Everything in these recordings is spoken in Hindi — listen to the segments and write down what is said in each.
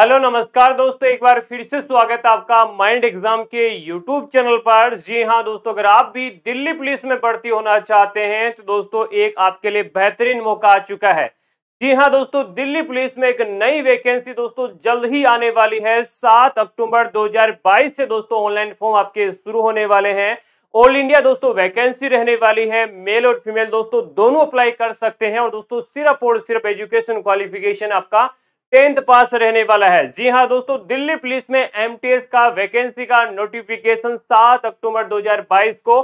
हेलो नमस्कार दोस्तों एक बार फिर से स्वागत है आपका माइंड एग्जाम के यूट्यूब चैनल पर जी हाँ दोस्तों अगर आप भी दिल्ली पुलिस में भर्ती होना चाहते हैं तो दोस्तों एक आपके लिए बेहतरीन मौका आ चुका है जी हाँ दोस्तों दिल्ली पुलिस में एक नई वैकेंसी दोस्तों जल्द ही आने वाली है सात अक्टूबर दो से दोस्तों ऑनलाइन फॉर्म आपके शुरू होने वाले हैं ऑल इंडिया दोस्तों वैकेंसी रहने वाली है मेल और फीमेल दोस्तों दोनों अप्लाई कर सकते हैं और दोस्तों सिर्फ और सिर्फ एजुकेशन क्वालिफिकेशन आपका टेंथ पास रहने वाला है जी हाँ दोस्तों दिल्ली पुलिस में एमटीएस का वैकेंसी का नोटिफिकेशन 7 अक्टूबर 2022 को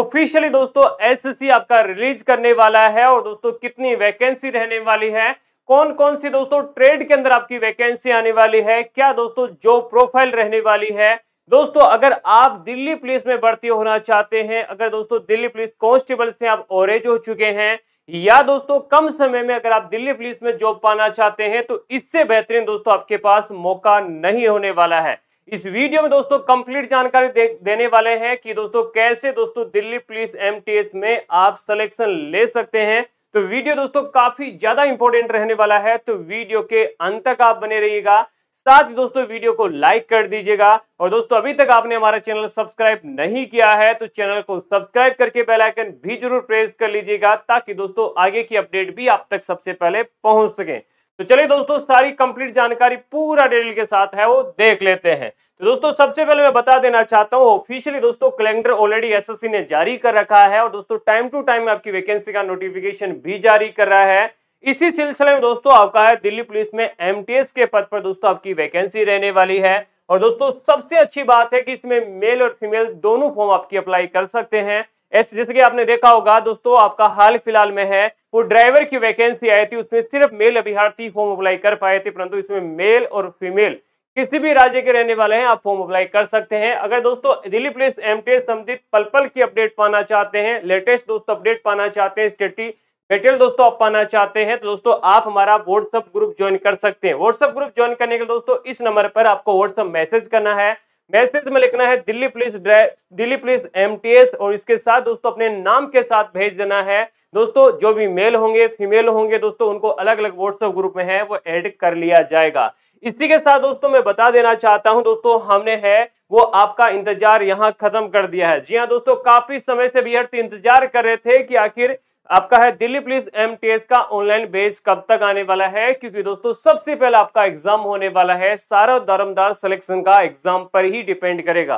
ऑफिशियली दोस्तों एसएससी आपका रिलीज करने वाला है और दोस्तों कितनी वैकेंसी रहने वाली है कौन कौन सी दोस्तों ट्रेड के अंदर आपकी वैकेंसी आने वाली है क्या दोस्तों जॉब प्रोफाइल रहने वाली है दोस्तों अगर आप दिल्ली पुलिस में भर्ती होना चाहते हैं अगर दोस्तों दिल्ली पुलिस कॉन्स्टेबल से आप ऑरेज हो चुके हैं या दोस्तों कम समय में अगर आप दिल्ली पुलिस में जॉब पाना चाहते हैं तो इससे बेहतरीन दोस्तों आपके पास मौका नहीं होने वाला है इस वीडियो में दोस्तों कंप्लीट जानकारी दे, देने वाले हैं कि दोस्तों कैसे दोस्तों दिल्ली पुलिस एम में आप सिलेक्शन ले सकते हैं तो वीडियो दोस्तों काफी ज्यादा इंपॉर्टेंट रहने वाला है तो वीडियो के अंत तक आप बने रहिएगा साथ ही दोस्तों वीडियो को लाइक कर दीजिएगा और दोस्तों अभी तक आपने हमारा चैनल सब्सक्राइब नहीं किया है तो चैनल को सब्सक्राइब करके बेल आइकन भी जरूर प्रेस कर लीजिएगा ताकि दोस्तों आगे की अपडेट भी आप तक सबसे पहले पहुंच सके तो चलिए दोस्तों सारी कंप्लीट जानकारी पूरा डिटेल के साथ है वो देख लेते हैं तो दोस्तों सबसे पहले मैं बता देना चाहता हूँ ऑफिशियली दोस्तों कैलेंडर ऑलरेडी एसएससी ने जारी कर रखा है और दोस्तों टाइम टू टाइम आपकी वैकेंसी का नोटिफिकेशन भी जारी कर रहा है इसी सिलसिले में दोस्तों आपका है दिल्ली पुलिस में एम के पद पर दोस्तों आपकी वैकेंसी रहने वाली है और दोस्तों सबसे अच्छी बात है कि इसमें मेल और फीमेल दोनों फॉर्म आपकी अप्लाई कर सकते हैं ऐसे जैसे कि आपने देखा होगा दोस्तों आपका हाल फिलहाल में है वो ड्राइवर की वैकेंसी आई थी उसमें सिर्फ मेल अभ्यार्थी फॉर्म अप्लाई कर पाए थे परंतु इसमें मेल और फीमेल किसी भी राज्य के रहने वाले हैं आप फॉर्म अप्लाई कर सकते हैं अगर दोस्तों दिल्ली पुलिस एम संबंधित पल पल की अपडेट पाना चाहते हैं लेटेस्ट दोस्तों अपडेट पाना चाहते हैं स्टेटी डिटेल दोस्तों आप पाना चाहते हैं तो दोस्तों आप हमारा व्हाट्सअप ग्रुप ज्वाइन कर सकते हैं व्हाट्सअप ग्रुप ज्वाइन करने के लिए दोस्तों इस नंबर पर आपको व्हाट्सअप मैसेज करना है मैसेज में लिखना है Delhi police Delhi police MTS और इसके साथ दोस्तों अपने नाम के साथ भेज देना है दोस्तों जो भी मेल होंगे फीमेल होंगे दोस्तों उनको अलग अलग व्हाट्सएप ग्रुप में है वो एड कर लिया जाएगा इसी के साथ दोस्तों मैं बता देना चाहता हूं दोस्तों हमने है वो आपका इंतजार यहां खत्म कर दिया है जी हाँ दोस्तों काफी समय से अभ्यर्थी इंतजार कर रहे थे कि आखिर आपका है दिल्ली पुलिस एमटीएस का ऑनलाइन बेच कब तक आने वाला है क्योंकि दोस्तों सबसे पहले आपका एग्जाम होने वाला है सारा दरमदार सिलेक्शन का एग्जाम पर ही डिपेंड करेगा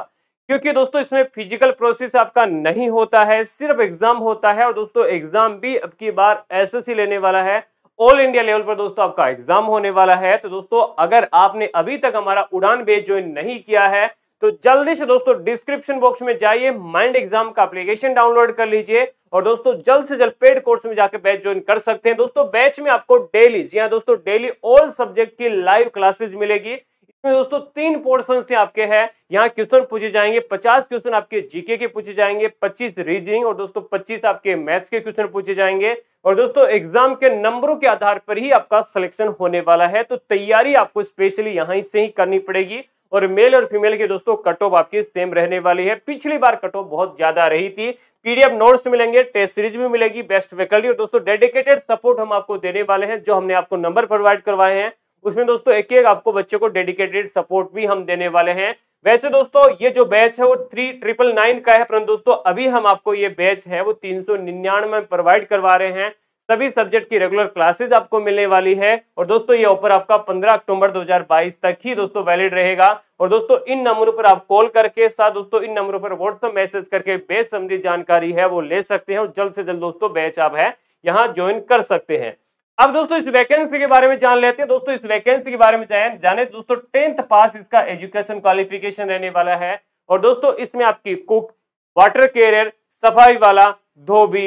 क्योंकि दोस्तों इसमें फिजिकल प्रोसेस आपका नहीं होता है सिर्फ एग्जाम होता है और दोस्तों एग्जाम भी अब की बार एस लेने वाला है ऑल इंडिया लेवल पर दोस्तों आपका एग्जाम होने वाला है तो दोस्तों अगर आपने अभी तक हमारा उड़ान बेच ज्वाइन नहीं किया है तो जल्दी से दोस्तों डिस्क्रिप्शन बॉक्स में जाइए माइंड एग्जाम का एप्लीकेशन डाउनलोड कर लीजिए और दोस्तों जल्द से जल्द पेड कोर्स में जाकर बैच ज्वाइन कर सकते हैं दोस्तों बैच में आपको डेली जी हाँ दोस्तों डेली ऑल सब्जेक्ट की लाइव क्लासेज मिलेगी इसमें दोस्तों तीन पोर्सन से आपके है यहाँ क्वेश्चन पूछे जाएंगे पचास क्वेश्चन आपके जीके के पूछे जाएंगे पच्चीस रीजनिंग और दोस्तों पच्चीस आपके मैथ्स के क्वेश्चन पूछे जाएंगे और दोस्तों एग्जाम के नंबरों के आधार पर ही आपका सिलेक्शन होने वाला है तो तैयारी आपको स्पेशली यहाँ से ही करनी पड़ेगी और मेल और फीमेल की दोस्तों कट ऑफ आपकी सेम रहने वाली है पिछली बार कट ऑफ बहुत ज्यादा रही थी पीडीएफ नोट्स मिलेंगे टेस्ट सीरीज भी मिलेगी बेस्ट वैकल्टी और दोस्तों डेडिकेटेड सपोर्ट हम आपको देने वाले हैं जो हमने आपको नंबर प्रोवाइड करवाए हैं उसमें दोस्तों एक एक आपको बच्चे को डेडिकेटेड सपोर्ट भी हम देने वाले हैं वैसे दोस्तों ये जो बैच है वो थ्री ट्रिपल नाइन का है परंतु दोस्तों अभी हम आपको ये बैच है वो तीन सौ निन्यानवे प्रोवाइड करवा रहे हैं सभी सब्जेक्ट की रेगुलर क्लासेज आपको मिलने वाली है और दोस्तों ये ऑफर आपका 15 अक्टूबर 2022 तक ही दोस्तों वैलिड रहेगा और दोस्तों इन नंबरों पर आप कॉल करके साथ दोस्तों इन नंबरों पर व्हाट्सअप मैसेज करके बेसमझी जानकारी है वो ले सकते हैं और जल्द से जल्द दोस्तों बैच आप है यहाँ ज्वाइन कर सकते हैं अब दोस्तों इस वैकेंसी के बारे में जान लेते हैं दोस्तों इस वैकेंसी के बारे में जाने जाने दोस्तों टेंथ पास इसका एजुकेशन क्वालिफिकेशन रहने वाला है और दोस्तों इसमें आपकी कुक वाटर केरियर सफाई वाला धोबी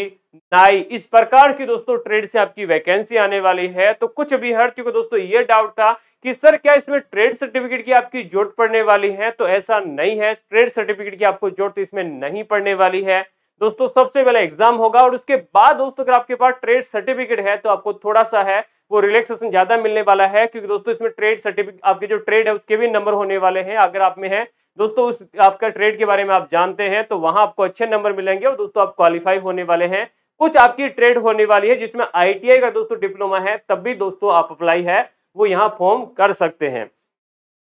नाई इस प्रकार की दोस्तों ट्रेड से आपकी वैकेंसी आने वाली है तो कुछ अभ्यर्थियों को दोस्तों ये डाउट था कि सर क्या इसमें ट्रेड सर्टिफिकेट की आपकी जरूरत पड़ने वाली है तो ऐसा नहीं है ट्रेड सर्टिफिकेट की आपको जरूरत तो इसमें नहीं पड़ने वाली है दोस्तों सबसे पहले एग्जाम होगा और उसके बाद दोस्तों अगर आपके पास ट्रेड सर्टिफिकेट है तो आपको थोड़ा सा है वो रिलैक्सेशन ज्यादा मिलने वाला है क्योंकि दोस्तों इसमें ट्रेड सर्टिफिकेट आपके जो ट्रेड है उसके भी नंबर होने वाले हैं अगर आप में है दोस्तों उस आपका ट्रेड के बारे में आप जानते हैं तो वहां आपको अच्छे नंबर मिलेंगे और दोस्तों आप क्वालिफाई होने वाले हैं कुछ आपकी ट्रेड होने वाली है जिसमें आईटीआई का दोस्तों डिप्लोमा है तब भी दोस्तों आप अप्लाई है वो यहाँ फॉर्म कर सकते हैं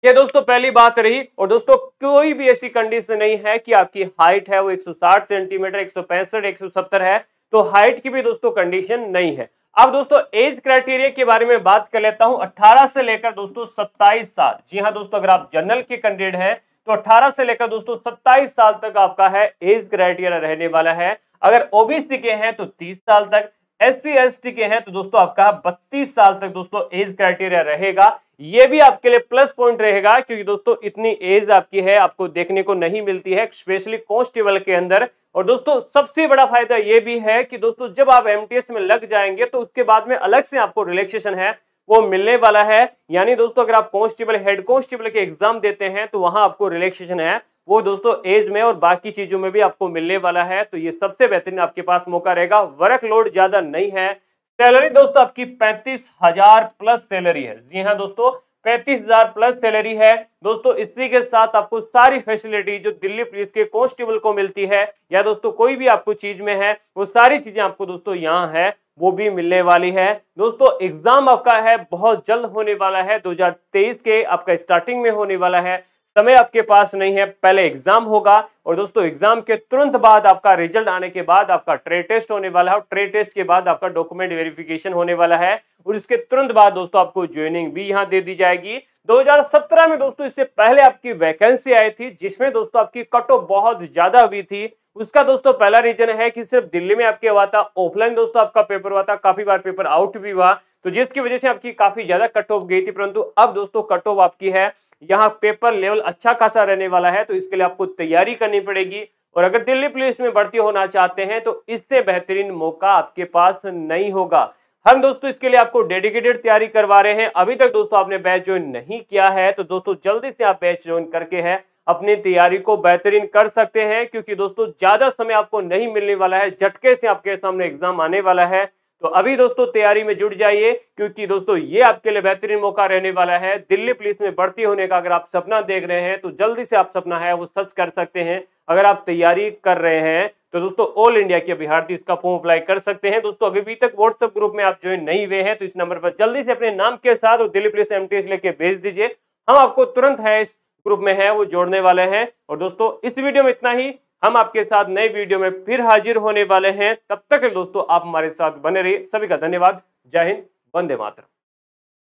ये दोस्तों पहली बात रही और दोस्तों कोई भी ऐसी कंडीशन नहीं है कि आपकी हाइट है वो 160 सेंटीमीटर एक 170 है तो हाइट की भी दोस्तों कंडीशन नहीं है अब दोस्तों एज क्राइटेरिया के बारे में बात कर लेता हूं 18 से लेकर दोस्तों 27 साल जी हाँ दोस्तों अगर आप जनरल के कैंडिडेट हैं तो 18 से लेकर दोस्तों 27 साल तक आपका है एज क्राइटेरिया रहने वाला है अगर ओबीसी के हैं तो 30 साल तक एस सी के हैं तो दोस्तों आपका बत्तीस साल तक दोस्तों एज क्राइटेरिया रहेगा ये भी आपके लिए प्लस पॉइंट रहेगा क्योंकि दोस्तों इतनी एज आपकी है आपको देखने को नहीं मिलती है स्पेशली कॉन्स्टेबल के अंदर और दोस्तों सबसे बड़ा फायदा यह भी है कि दोस्तों जब आप एमटीएस में लग जाएंगे तो उसके बाद में अलग से आपको रिलैक्सेशन है वो मिलने वाला है यानी दोस्तों अगर आप कॉन्स्टेबल हेड कॉन्स्टेबल के एग्जाम देते हैं तो वहां आपको रिलैक्सेशन है वो दोस्तों एज में और बाकी चीजों में भी आपको मिलने वाला है तो ये सबसे बेहतरीन आपके पास मौका रहेगा वर्क लोड ज्यादा नहीं है सैलरी दोस्तों आपकी पैंतीस हजार प्लस सैलरी है जी हाँ दोस्तों पैंतीस हजार प्लस सैलरी है दोस्तों इसी के साथ आपको सारी फैसिलिटी जो दिल्ली पुलिस के कॉन्स्टेबल को मिलती है या दोस्तों कोई भी आपको चीज में है वो सारी चीजें आपको दोस्तों यहाँ है वो भी मिलने वाली है दोस्तों एग्जाम आपका है बहुत जल्द होने वाला है 2023 के आपका स्टार्टिंग में होने वाला है समय आपके पास नहीं है पहले एग्जाम होगा और दोस्तों एग्जाम के तुरंत बाद आपका रिजल्ट आने के बाद आपका ट्रेड टेस्ट होने वाला है और ट्रेड टेस्ट के बाद आपका डॉक्यूमेंट वेरिफिकेशन होने वाला है और इसके तुरंत बाद दोस्तों आपको ज्वाइनिंग भी यहाँ दे दी जाएगी 2017 में दोस्तों इससे पहले आपकी वैकेंसी आई थी जिसमें दोस्तों आपकी कट ऑफ बहुत ज्यादा हुई थी उसका दोस्तों पहला रीजन है कि सिर्फ दिल्ली में आपके हुआ था ऑफलाइन दोस्तों आपका पेपर हुआ था काफी बार पेपर आउट भी हुआ तो जिसकी वजह से आपकी काफी ज्यादा कट ऑफ गई थी परंतु अब दोस्तों कट ऑफ आपकी है यहाँ पेपर लेवल अच्छा खासा रहने वाला है तो इसके लिए आपको तैयारी करनी पड़ेगी और अगर दिल्ली पुलिस में भर्ती होना चाहते हैं तो इससे बेहतरीन मौका आपके पास नहीं होगा हम दोस्तों इसके लिए आपको डेडिकेटेड तैयारी करवा रहे हैं अभी तक दोस्तों आपने बैच ज्वाइन नहीं किया है तो दोस्तों जल्दी से आप बैच ज्वाइन करके है अपनी तैयारी को बेहतरीन कर सकते हैं क्योंकि दोस्तों ज्यादा समय आपको नहीं मिलने वाला है झटके से आपके सामने एग्जाम आने वाला है तो अभी दोस्तों तैयारी में जुट जाइए क्योंकि दोस्तों ये आपके लिए बेहतरीन मौका रहने वाला है दिल्ली पुलिस में बढ़ती होने का अगर आप सपना देख रहे हैं तो जल्दी से आप सपना है वो सच कर सकते हैं अगर आप तैयारी कर रहे हैं तो दोस्तों ऑल इंडिया के अभ्यार्थी इसका फॉर्म अप्लाई कर सकते हैं दोस्तों अभी तक व्हाट्सएप ग्रुप में आप ज्वाइन नहीं हुए हैं तो इस नंबर पर जल्दी से अपने नाम के साथ और दिल्ली पुलिस एम लेके भेज दीजिए हम आपको तुरंत है इस ग्रुप में है वो जोड़ने वाले हैं और दोस्तों इस वीडियो में इतना ही हम आपके साथ नए वीडियो में फिर हाजिर होने वाले हैं तब तक दोस्तों आप हमारे साथ बने रहिए सभी का धन्यवाद जय हिंद वंदे मातरम